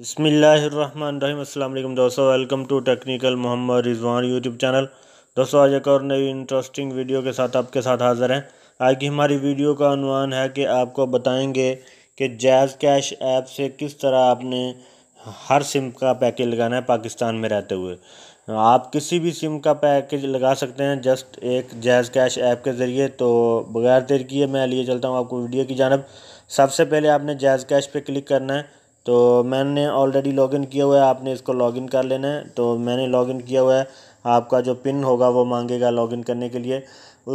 बसमिलीम दोस्तों welcome to technical Mohammad Rizwan YouTube channel दोस्तों आज एक और नई इंटरेस्टिंग वीडियो के साथ आपके साथ हाज़िर हैं आज की हमारी वीडियो का अनुमान है कि आपको बताएंगे कि जैज़ कैश ऐप से किस तरह आपने हर सिम का पैकेज लगाना है पाकिस्तान में रहते हुए आप किसी भी सिम का पैकेज लगा सकते हैं जस्ट एक जैज़ कैश ऐप के ज़रिए तो बगैर देर किए मैं लिए चलता हूँ आपको वीडियो की जानब सबसे पहले आपने जैज़ कैश पे क्लिक करना है तो मैंने ऑलरेडी लॉगिन किया हुआ है आपने इसको लॉगिन कर लेना है तो मैंने लॉगिन किया हुआ है आपका जो पिन होगा वो मांगेगा लॉगिन करने के लिए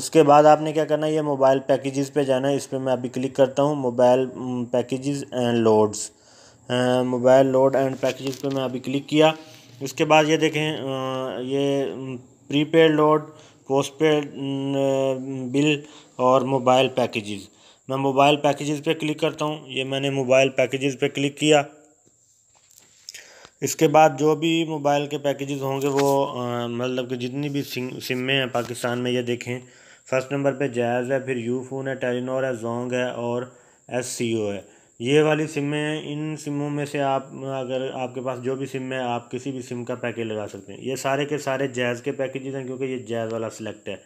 उसके बाद आपने क्या करना है ये मोबाइल पैकेजेस पे जाना है इस पर मैं अभी क्लिक करता हूँ mobile packages and loads mobile load and packages पे मैं अभी क्लिक mm, किया उसके बाद ये देखें ये prepaid load post paid bill और मोबाइल पैकेजेस मैं मोबाइल पैकेजेस पे क्लिक करता हूँ ये मैंने मोबाइल पैकेजेस पे क्लिक किया इसके बाद जो भी मोबाइल के पैकेजेस होंगे वो मतलब कि जितनी भी सिम सिमें हैं पाकिस्तान में ये देखें फर्स्ट नंबर पे जायज़ है फिर यू फ़ोन है टेलीनोर है जोंग है और एस सी ओ है ये वाली सिमें इन सिमों में से आप अगर आपके पास जो भी सिम है आप किसी भी सिम का पैकेज लगा सकते हैं ये सारे के सारे जायज़ के पैकेजेज हैं क्योंकि ये जायज़ वाला सिलेक्ट है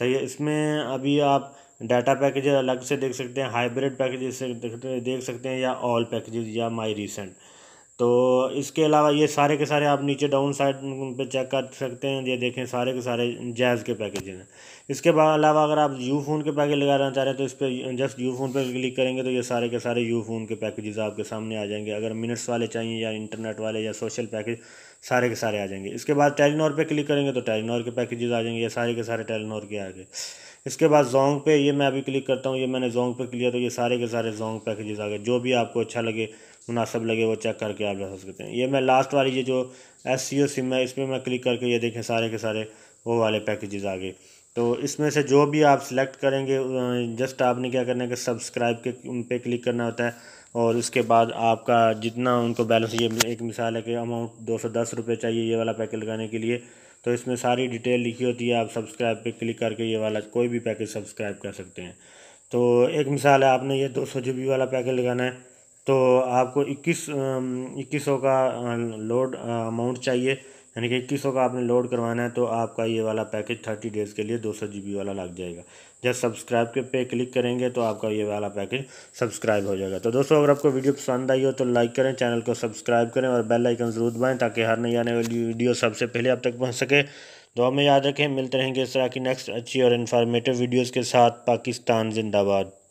सही है इसमें अभी आप डाटा पैकेजेस अलग से देख सकते हैं हाइब्रिड पैकेजेस से देख सकते हैं या ऑल पैकेजेस या माई रिसेंट तो इसके अलावा ये सारे के सारे आप नीचे डाउन साइड पे चेक कर सकते हैं ये देखें सारे के सारे जैज़ के पैकेज हैं इसके अलावा अगर आप यू फ़ोन के पैकेज लगाना चाह रहे हैं तो इस पर जस्ट यू फ़ोन पर क्लिक करेंगे तो ये सारे के सारे यू फ़ोन के पैकेजेस आपके सामने आ जाएंगे अगर मिनट्स वाले चाहिए या इंटरनेट वाले या सोशल पैकेज सारे के सारे आ जाएंगे इसके बाद टेलीनॉर पर क्लिक करेंगे तो टेलीनॉर के पैकेजेज आ जाएंगे या सारे के सारे टेलीनॉर के आ गए इसके बाद जोंग पे ये मैं अभी क्लिक करता हूँ ये मैंने जोंग पे किया तो ये सारे के सारे जोंग पैकेजेस आ गए जो भी आपको अच्छा लगे मुनासब लगे वो चेक करके आप जा सकते हैं ये मैं लास्ट वाली ये जो एस सी ओ सिम है इस पर मैं क्लिक करके ये देखें सारे के सारे वो वाले पैकेजेस आ गए तो इसमें से जो भी आप सिलेक्ट करेंगे जस्ट आपने क्या करना है कि सब्सक्राइब के उन पर क्लिक करना होता है और उसके बाद आपका जितना उनको बैलेंस ये एक मिसाल है कि अमाउंट दो सौ दस रुपये चाहिए ये वाला पैकेज लगाने के लिए तो इसमें सारी डिटेल लिखी होती है आप सब्सक्राइब पे क्लिक करके ये वाला कोई भी पैकेज सब्सक्राइब कर सकते हैं तो एक मिसाल है आपने ये दो सौ जी बी वाला पैकेज लगाना है तो आपको इक्कीस इक्कीस सौ का लोड अमाउंट चाहिए यानी कि इक्कीस का आपने लोड करवाना है तो आपका ये वाला पैकेज थर्टी डेज़ के लिए दो सौ जी बी वाला लग जाएगा जब सब्सक्राइब के पे क्लिक करेंगे तो आपका ये वाला पैकेज सब्सक्राइब हो जाएगा तो दोस्तों अगर आपको वीडियो पसंद आई हो तो लाइक करें चैनल को सब्सक्राइब करें और बेल आइकन ज़रूर दबाएँ ताकि हर नई आने वाली वीडियो सबसे पहले आप तक पहुँच सके तो हमें याद रखें मिलते रहेंगे इस तरह की नेक्स्ट अच्छी और इन्फॉर्मेटिव वीडियोज़ के साथ पाकिस्तान जिंदाबाद